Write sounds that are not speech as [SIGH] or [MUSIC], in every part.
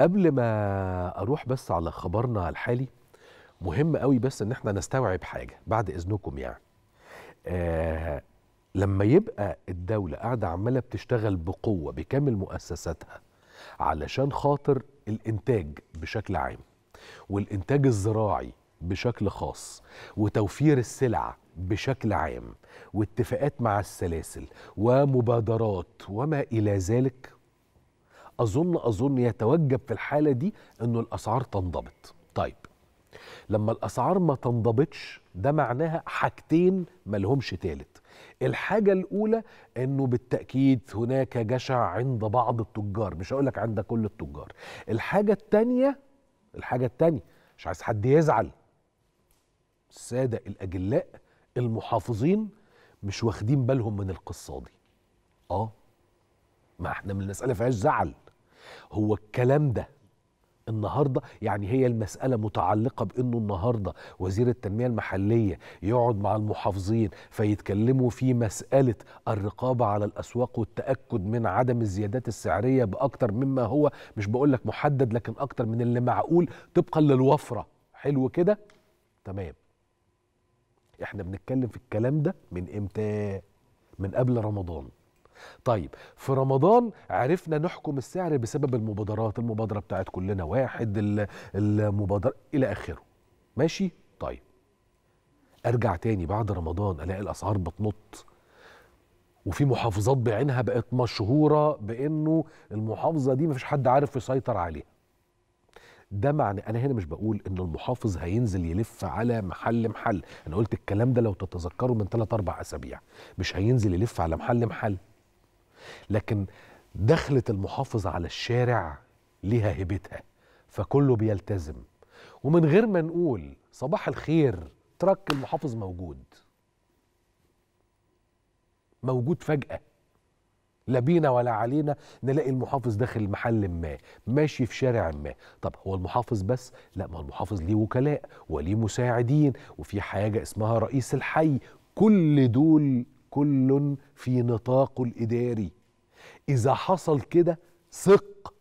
قبل ما اروح بس على خبرنا الحالي مهم قوي بس ان احنا نستوعب حاجه بعد اذنكم يعني آه لما يبقى الدوله قاعده عماله بتشتغل بقوه بكامل مؤسساتها علشان خاطر الانتاج بشكل عام والانتاج الزراعي بشكل خاص وتوفير السلع بشكل عام واتفاقات مع السلاسل ومبادرات وما الى ذلك اظن اظن يتوجب في الحاله دي انه الاسعار تنضبط طيب لما الاسعار ما تنضبطش ده معناها حاجتين ملهمش تالت الحاجه الاولى انه بالتاكيد هناك جشع عند بعض التجار مش هقول لك عند كل التجار الحاجه الثانيه الحاجه الثانيه مش عايز حد يزعل الساده الاجلاء المحافظين مش واخدين بالهم من القصه دي اه ما احنا من المساله فيهاش زعل هو الكلام ده النهارده يعني هي المساله متعلقه بانه النهارده وزير التنميه المحليه يقعد مع المحافظين فيتكلموا في مساله الرقابه على الاسواق والتاكد من عدم الزيادات السعريه باكتر مما هو مش بقول لك محدد لكن اكتر من اللي معقول طبقا للوفره حلو كده تمام احنا بنتكلم في الكلام ده من امتى من قبل رمضان طيب في رمضان عرفنا نحكم السعر بسبب المبادرات المبادره بتاعت كلنا واحد المبادره الى اخره ماشي طيب ارجع تاني بعد رمضان الاقي الاسعار بتنط وفي محافظات بعينها بقت مشهوره بانه المحافظه دي مفيش حد عارف يسيطر عليها ده معنى انا هنا مش بقول ان المحافظ هينزل يلف على محل محل انا قلت الكلام ده لو تتذكروا من 3 4 اسابيع مش هينزل يلف على محل محل لكن دخلة المحافظ على الشارع ليها هيبتها فكله بيلتزم ومن غير ما نقول صباح الخير ترك المحافظ موجود موجود فجأة لا بينا ولا علينا نلاقي المحافظ داخل محل ما ماشي في شارع ما طب هو المحافظ بس لا ما المحافظ ليه وكلاء وليه مساعدين وفي حاجة اسمها رئيس الحي كل دول كل في نطاقه الإداري إذا حصل كده ثق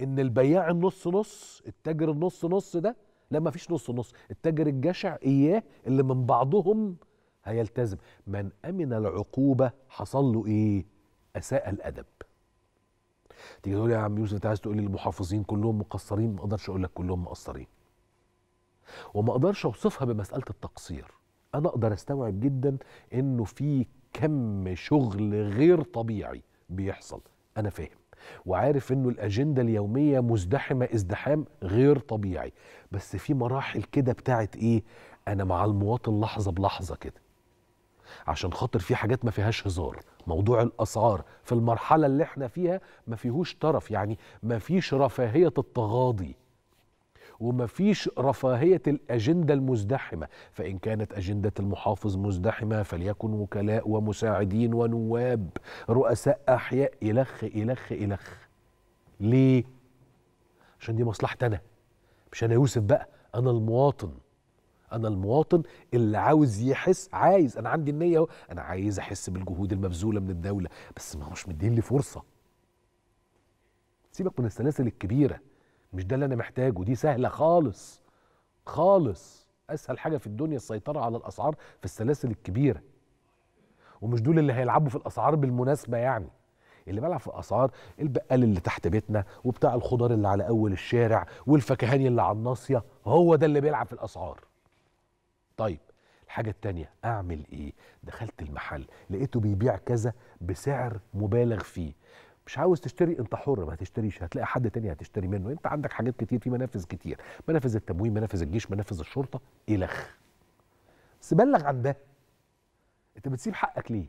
إن البياع النص نص التاجر النص نص ده لا ما فيش نص نص التاجر الجشع إياه اللي من بعضهم هيلتزم من أمن العقوبة حصل له إيه أساء الأدب تيجي تقول يا عم يوسف انت عايز تقول لي المحافظين كلهم مقصرين ما اقدرش اقول لك كلهم مقصرين وما اقدرش اوصفها بمساله التقصير انا اقدر استوعب جدا انه في كم شغل غير طبيعي بيحصل انا فاهم وعارف انه الاجنده اليوميه مزدحمه ازدحام غير طبيعي بس في مراحل كده بتاعت ايه انا مع المواطن لحظه بلحظه كده عشان خاطر في حاجات ما فيهاش هزار موضوع الاسعار في المرحله اللي احنا فيها ما فيهوش طرف يعني ما فيش رفاهيه التغاضي ومفيش رفاهية الأجندة المزدحمة فإن كانت أجندة المحافظ مزدحمة فليكن وكلاء ومساعدين ونواب رؤساء أحياء إلخ إلخ إلخ ليه؟ عشان دي مصلحتي أنا مش أنا يوسف بقى أنا المواطن انا المواطن اللي عاوز يحس عايز انا عندي النيه اهو انا عايز احس بالجهود المبذوله من الدوله بس ما مش مدين لي فرصه سيبك من السلاسل الكبيره مش ده اللي انا محتاجه دي سهله خالص خالص اسهل حاجه في الدنيا السيطره على الاسعار في السلاسل الكبيره ومش دول اللي هيلعبوا في الاسعار بالمناسبه يعني اللي بيلعب في الاسعار البقال اللي تحت بيتنا وبتاع الخضار اللي على اول الشارع والفكهاني اللي على الناصيه هو ده اللي بيلعب في الاسعار طيب الحاجة التانية أعمل إيه؟ دخلت المحل لقيته بيبيع كذا بسعر مبالغ فيه، مش عاوز تشتري انت حر ما تشتريش هتلاقي حد تاني هتشتري منه انت عندك حاجات كتير في منافذ كتير منافذ التموين منافذ الجيش منافذ الشرطه الخ بس بلغ عن ده انت بتسيب حقك ليه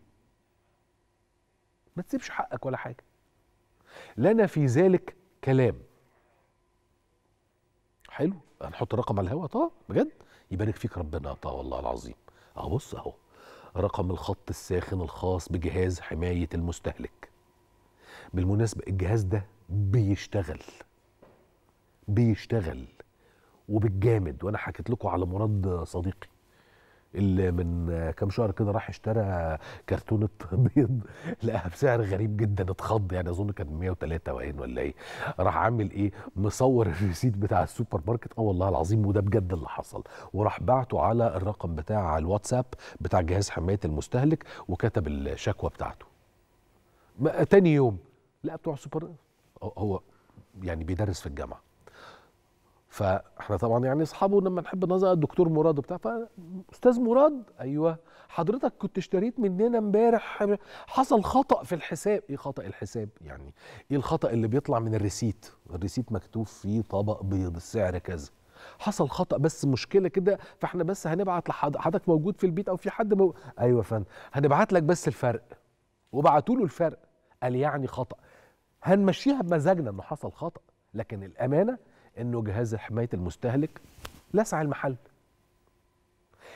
ما تسيبش حقك ولا حاجه لنا في ذلك كلام حلو هنحط الرقم على الهواء طبعا بجد يبارك فيك ربنا طه والله العظيم اهو بص اهو رقم الخط الساخن الخاص بجهاز حمايه المستهلك بالمناسبة الجهاز ده بيشتغل بيشتغل وبالجامد وانا حكيت لكم على مراد صديقي اللي من كام شهر كده راح اشترى كرتونه بيض [LAUGHS] لقاها بسعر غريب جدا اتخض يعني اظن كان 103 وعين ولا ايه راح عامل ايه مصور الريسيت بتاع السوبر ماركت اه والله العظيم وده بجد اللي حصل وراح بعته على الرقم بتاع الواتساب بتاع جهاز حمايه المستهلك وكتب الشكوى بتاعته تاني يوم لا بتوع سوبر هو يعني بيدرس في الجامعه فاحنا طبعا يعني اصحابه لما نحب نظر الدكتور مراد وبتاع فاستاذ مراد ايوه حضرتك كنت اشتريت مننا امبارح حصل خطا في الحساب ايه خطا الحساب يعني ايه الخطا اللي بيطلع من الريسيت الريسيت مكتوب فيه طبق بيض السعر كذا حصل خطا بس مشكله كده فاحنا بس هنبعت لحضرتك موجود في البيت او في حد مو... ايوه يا فندم هنبعت لك بس الفرق وبعتوا له الفرق قال يعني خطا هنمشيها بمزاجنا انه حصل خطا لكن الامانه انه جهاز حمايه المستهلك لسع المحل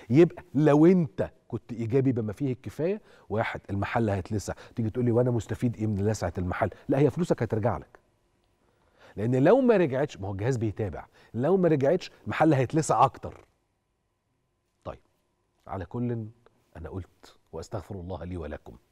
يبقى لو انت كنت ايجابي بما فيه الكفايه واحد المحل هيتلسع تيجي تقول لي وانا مستفيد ايه من لسعه المحل لا هي فلوسك هترجع لك لان لو ما رجعتش ما هو الجهاز بيتابع لو ما رجعتش المحل هيتلسع اكتر طيب على كل انا قلت واستغفر الله لي ولكم